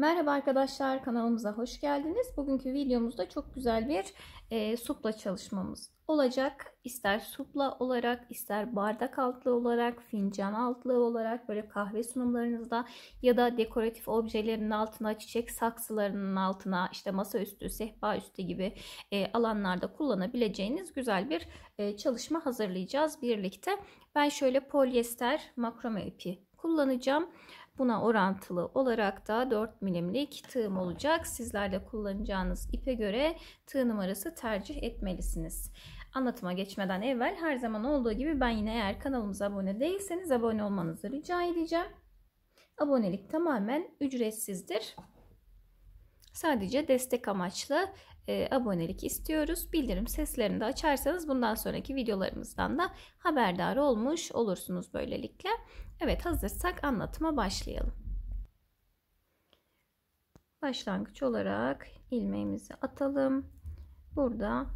Merhaba arkadaşlar kanalımıza hoş geldiniz. Bugünkü videomuzda çok güzel bir e, supla çalışmamız olacak. İster supla olarak, ister bardak altlığı olarak, fincan altlığı olarak böyle kahve sunumlarınızda ya da dekoratif objelerin altına, çiçek saksılarının altına, işte masa üstü, sehpa üstü gibi e, alanlarda kullanabileceğiniz güzel bir e, çalışma hazırlayacağız birlikte. Ben şöyle polyester makrome ipi kullanacağım. Buna orantılı olarak da 4 milimlik tığım olacak. Sizler kullanacağınız ipe göre tığ numarası tercih etmelisiniz. Anlatıma geçmeden evvel her zaman olduğu gibi ben yine eğer kanalımıza abone değilseniz abone olmanızı rica edeceğim. Abonelik tamamen ücretsizdir. Sadece destek amaçlı e, abonelik istiyoruz. Bildirim seslerini de açarsanız bundan sonraki videolarımızdan da haberdar olmuş olursunuz böylelikle. Evet hazırsak anlatıma başlayalım. Başlangıç olarak ilmeğimizi atalım. Burada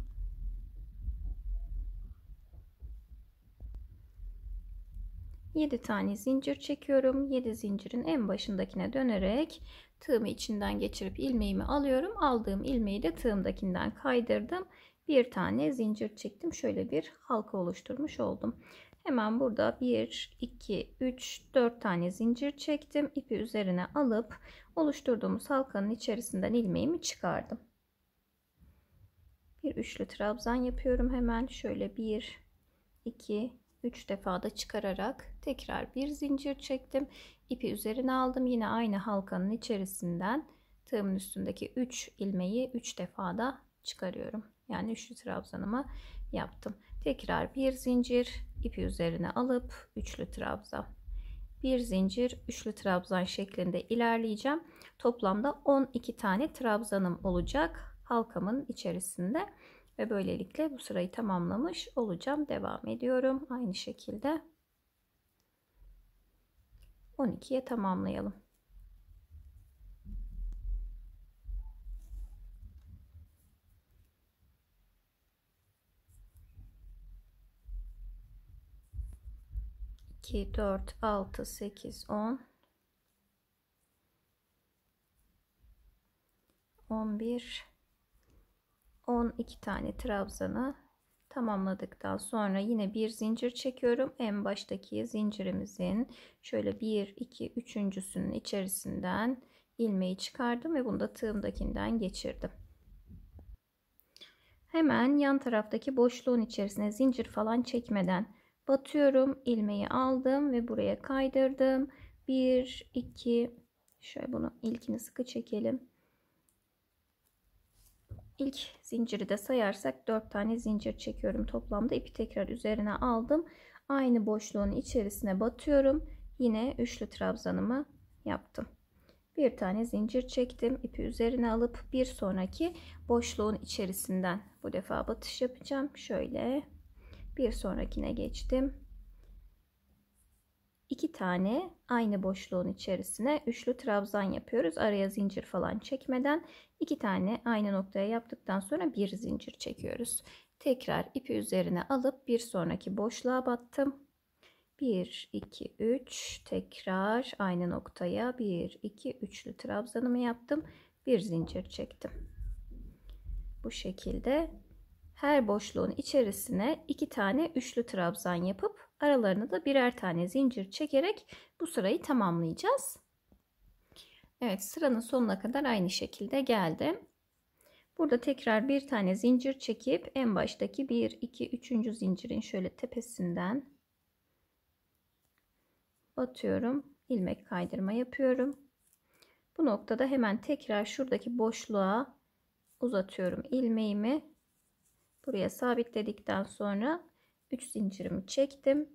7 tane zincir çekiyorum. 7 zincirin en başındakine dönerek tığımı içinden geçirip ilmeğimi alıyorum. Aldığım ilmeği de tığımdakinden kaydırdım. Bir tane zincir çektim. Şöyle bir halka oluşturmuş oldum. Hemen burada 1, 2, 3, 4 tane zincir çektim. İpi üzerine alıp oluşturduğumuz halkanın içerisinden ilmeğimi çıkardım. Bir üçlü trabzan yapıyorum hemen. Şöyle 1, 2, 3 defa da çıkararak tekrar bir zincir çektim. İpi üzerine aldım. Yine aynı halkanın içerisinden tığımın üstündeki 3 ilmeği 3 defa da çıkarıyorum. Yani üçlü trabzanımı yaptım. Tekrar bir zincir ipi üzerine alıp üçlü trabzan. Bir zincir üçlü trabzan şeklinde ilerleyeceğim. Toplamda 12 tane trabzanım olacak halkamın içerisinde. Ve böylelikle bu sırayı tamamlamış olacağım. Devam ediyorum. Aynı şekilde 12'ye tamamlayalım. 2, 4, 6, 8, 10, 11 12 tane trabzanı tamamladıktan sonra yine bir zincir çekiyorum. En baştaki zincirimizin şöyle 1 2 üçüncüsünün içerisinden ilmeği çıkardım ve bunu da tığımdakinden geçirdim. Hemen yan taraftaki boşluğun içerisine zincir falan çekmeden batıyorum. ilmeği aldım ve buraya kaydırdım. 1 2 şöyle bunu ilkini sıkı çekelim ilk zinciri de sayarsak 4 tane zincir çekiyorum toplamda ipi tekrar üzerine aldım aynı boşluğun içerisine batıyorum yine üçlü trabzanımı yaptım bir tane zincir çektim ipi üzerine alıp bir sonraki boşluğun içerisinden bu defa batış yapacağım şöyle bir sonrakine geçtim iki tane aynı boşluğun içerisine üçlü trabzan yapıyoruz. Araya zincir falan çekmeden iki tane aynı noktaya yaptıktan sonra bir zincir çekiyoruz. Tekrar ipi üzerine alıp bir sonraki boşluğa battım. 1 2 3 tekrar aynı noktaya 1 2 üçlü trabzanımı yaptım. Bir zincir çektim. Bu şekilde her boşluğun içerisine iki tane üçlü trabzan yapıp Aralarına da birer tane zincir çekerek bu sırayı tamamlayacağız. Evet sıranın sonuna kadar aynı şekilde geldim. Burada tekrar bir tane zincir çekip en baştaki 1, 2, 3. zincirin şöyle tepesinden batıyorum. ilmek kaydırma yapıyorum. Bu noktada hemen tekrar şuradaki boşluğa uzatıyorum ilmeğimi. Buraya sabitledikten sonra 3 zincirimi çektim.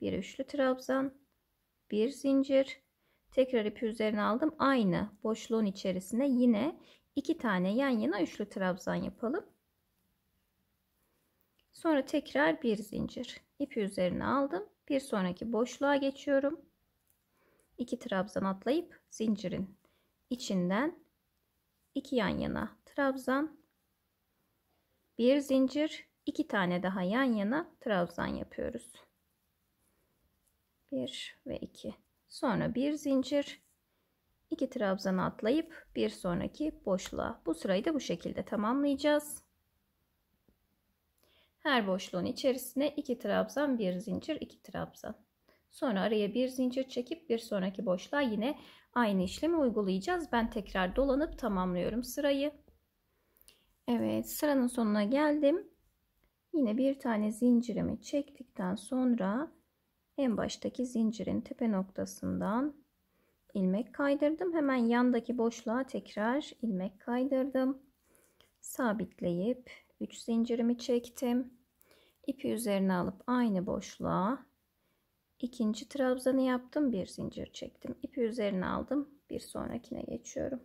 Bir üçlü trabzan, bir zincir. Tekrar ipi üzerine aldım. Aynı boşluğun içerisine yine iki tane yan yana üçlü trabzan yapalım. Sonra tekrar bir zincir. ipi üzerine aldım. Bir sonraki boşluğa geçiyorum. İki trabzan atlayıp zincirin içinden iki yan yana trabzan bir zincir iki tane daha yan yana trabzan yapıyoruz. 1 ve 2. Sonra bir zincir, iki trabzan atlayıp bir sonraki boşluğa. Bu sırayı da bu şekilde tamamlayacağız. Her boşluğun içerisine iki trabzan, bir zincir, iki trabzan. Sonra araya bir zincir çekip bir sonraki boşluğa yine aynı işlemi uygulayacağız. Ben tekrar dolanıp tamamlıyorum sırayı. Evet sıranın sonuna geldim. Yine bir tane zincirimi çektikten sonra en baştaki zincirin tepe noktasından ilmek kaydırdım. Hemen yandaki boşluğa tekrar ilmek kaydırdım. Sabitleyip 3 zincirimi çektim. İpi üzerine alıp aynı boşluğa ikinci trabzanı yaptım. Bir zincir çektim. İpi üzerine aldım. Bir sonrakine geçiyorum.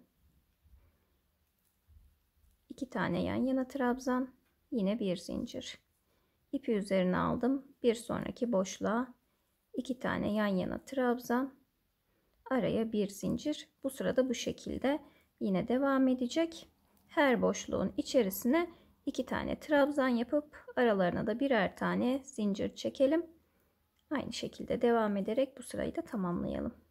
2 tane yan yana trabzan yine bir zincir ipi üzerine aldım bir sonraki boşluğa iki tane yan yana trabzan araya bir zincir bu sırada bu şekilde yine devam edecek her boşluğun içerisine iki tane trabzan yapıp aralarına da birer tane zincir çekelim aynı şekilde devam ederek bu sırayı da tamamlayalım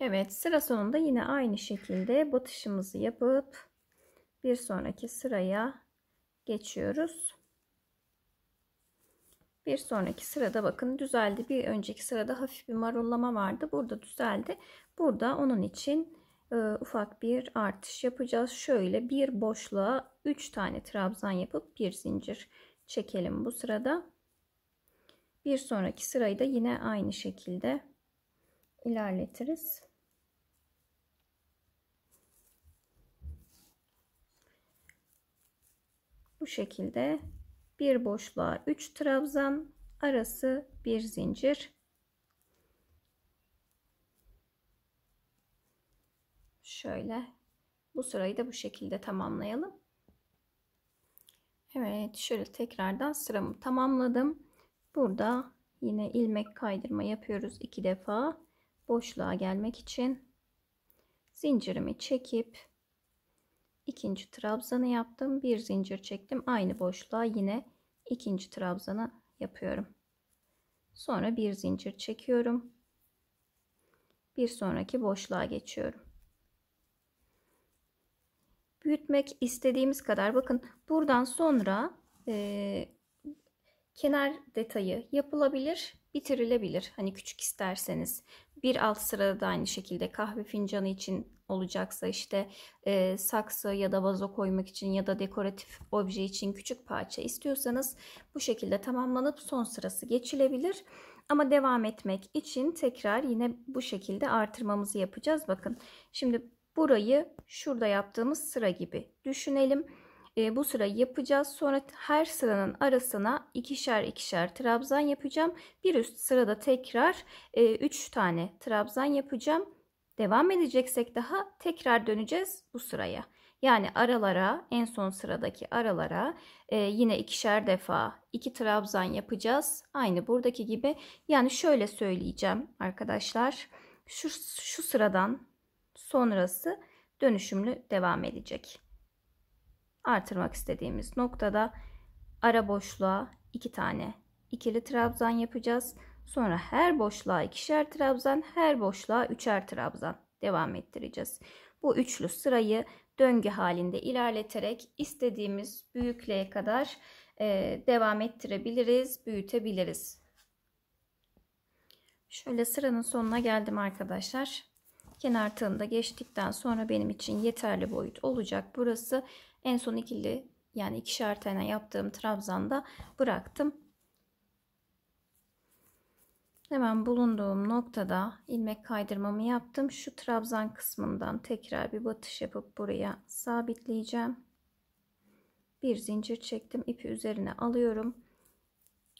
Evet sıra sonunda yine aynı şekilde batışımızı yapıp bir sonraki sıraya geçiyoruz. Bir sonraki sırada bakın düzeldi. Bir önceki sırada hafif bir marullama vardı. Burada düzeldi. Burada onun için e, ufak bir artış yapacağız. Şöyle bir boşluğa 3 tane trabzan yapıp bir zincir çekelim bu sırada. Bir sonraki sırayı da yine aynı şekilde ilerletiriz. Bu şekilde bir boşluğa 3 trabzan arası bir zincir. Şöyle bu sırayı da bu şekilde tamamlayalım. Evet şöyle tekrardan sıramı tamamladım. Burada yine ilmek kaydırma yapıyoruz iki defa boşluğa gelmek için zincirimi çekip ikinci trabzanı yaptım. Bir zincir çektim. Aynı boşluğa yine ikinci trabzanı yapıyorum. Sonra bir zincir çekiyorum. Bir sonraki boşluğa geçiyorum. Büyütmek istediğimiz kadar bakın buradan sonra e, kenar detayı yapılabilir bitirilebilir. Hani küçük isterseniz bir alt sırada da aynı şekilde kahve fincanı için olacaksa işte e, saksı ya da vazo koymak için ya da dekoratif obje için küçük parça istiyorsanız bu şekilde tamamlanıp son sırası geçilebilir. Ama devam etmek için tekrar yine bu şekilde artırmamızı yapacağız. Bakın şimdi burayı şurada yaptığımız sıra gibi düşünelim e, bu sıra yapacağız. Sonra her sıranın arasına ikişer ikişer trabzan yapacağım. Bir üst sırada tekrar 3 e, tane trabzan yapacağım. Devam edeceksek daha tekrar döneceğiz bu sıraya. Yani aralara en son sıradaki aralara e, yine ikişer defa iki trabzan yapacağız. Aynı buradaki gibi yani şöyle söyleyeceğim arkadaşlar. Şu, şu sıradan sonrası dönüşümlü devam edecek artırmak istediğimiz noktada ara boşluğa 2 tane ikili trabzan yapacağız. Sonra her boşluğa ikişer trabzan, her boşluğa üçer trabzan devam ettireceğiz. Bu üçlü sırayı döngü halinde ilerleterek istediğimiz büyüklüğe kadar e, devam ettirebiliriz, büyütebiliriz. Şöyle sıranın sonuna geldim arkadaşlar. Kenar tığında geçtikten sonra benim için yeterli boyut olacak. Burası en son ikili yani ikişer tane yaptığım trabzanda bıraktım. Hemen bulunduğum noktada ilmek kaydırmamı yaptım. Şu trabzan kısmından tekrar bir batış yapıp buraya sabitleyeceğim. Bir zincir çektim. ipi üzerine alıyorum.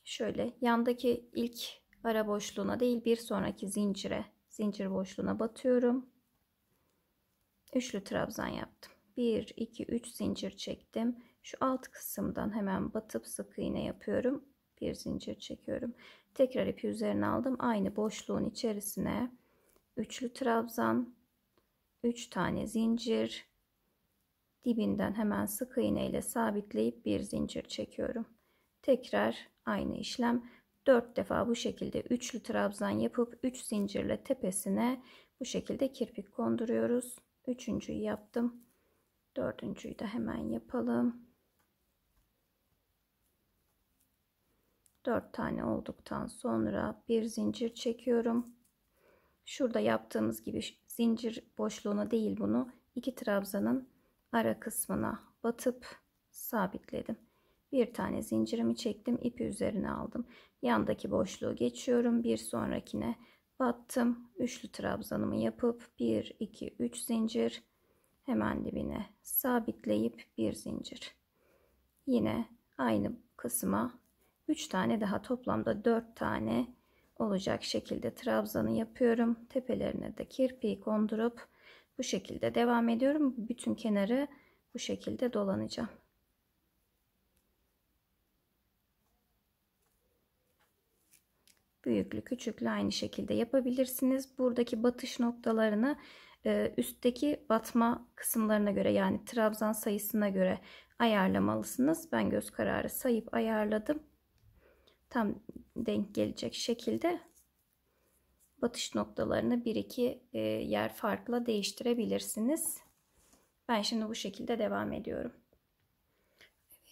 Şöyle yandaki ilk ara boşluğuna değil bir sonraki zincire zincir boşluğuna batıyorum. Üçlü trabzan yaptım. 1 2 3 zincir çektim şu alt kısımdan hemen batıp sık iğne yapıyorum bir zincir çekiyorum tekrar ipi üzerine aldım aynı boşluğun içerisine üçlü trabzan 3 tane zincir dibinden hemen sık iğne ile sabitleyip bir zincir çekiyorum tekrar aynı işlem 4 defa bu şekilde üçlü trabzan yapıp 3 zincirle tepesine bu şekilde kirpik konduruyoruz. Üçüncüyü yaptım. Dördüncüyü de hemen yapalım. Dört tane olduktan sonra bir zincir çekiyorum. Şurada yaptığımız gibi zincir boşluğuna değil bunu iki trabzanın ara kısmına batıp sabitledim. Bir tane zincirimi çektim, ipi üzerine aldım. Yandaki boşluğu geçiyorum. Bir sonrakine battım. Üçlü trabzanımı yapıp 1 2 3 zincir hemen dibine sabitleyip bir zincir. Yine aynı kısma 3 tane daha toplamda 4 tane olacak şekilde trabzanı yapıyorum. Tepelerine de kirpiği kondurup bu şekilde devam ediyorum. Bütün kenarı bu şekilde dolanacağım. Büyüklü küçüklü aynı şekilde yapabilirsiniz. Buradaki batış noktalarını e, üstteki batma kısımlarına göre yani trabzan sayısına göre ayarlamalısınız. Ben göz kararı sayıp ayarladım. Tam denk gelecek şekilde batış noktalarını bir iki e, yer farkla değiştirebilirsiniz. Ben şimdi bu şekilde devam ediyorum.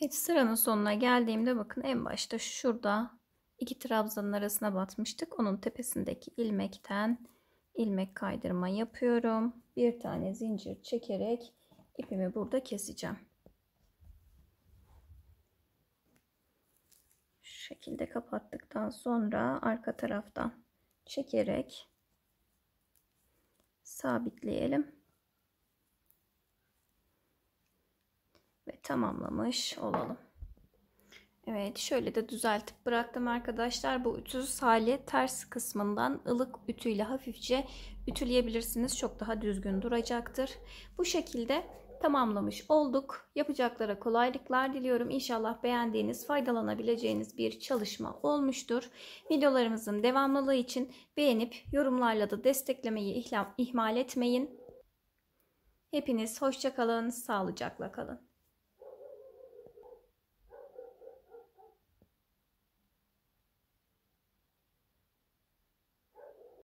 Evet sıranın sonuna geldiğimde bakın en başta şurada iki trabzanın arasına batmıştık. Onun tepesindeki ilmekten ilmek kaydırma yapıyorum. Bir tane zincir çekerek ipimi burada keseceğim. Şu şekilde kapattıktan sonra arka taraftan çekerek sabitleyelim. Ve tamamlamış olalım. Evet şöyle de düzeltip bıraktım arkadaşlar. Bu ütüsüz hali ters kısmından ılık ütüyle hafifçe ütüleyebilirsiniz. Çok daha düzgün duracaktır. Bu şekilde tamamlamış olduk. Yapacaklara kolaylıklar diliyorum. İnşallah beğendiğiniz, faydalanabileceğiniz bir çalışma olmuştur. Videolarımızın devamlılığı için beğenip yorumlarla da desteklemeyi ihmal etmeyin. Hepiniz hoşçakalın, sağlıcakla kalın.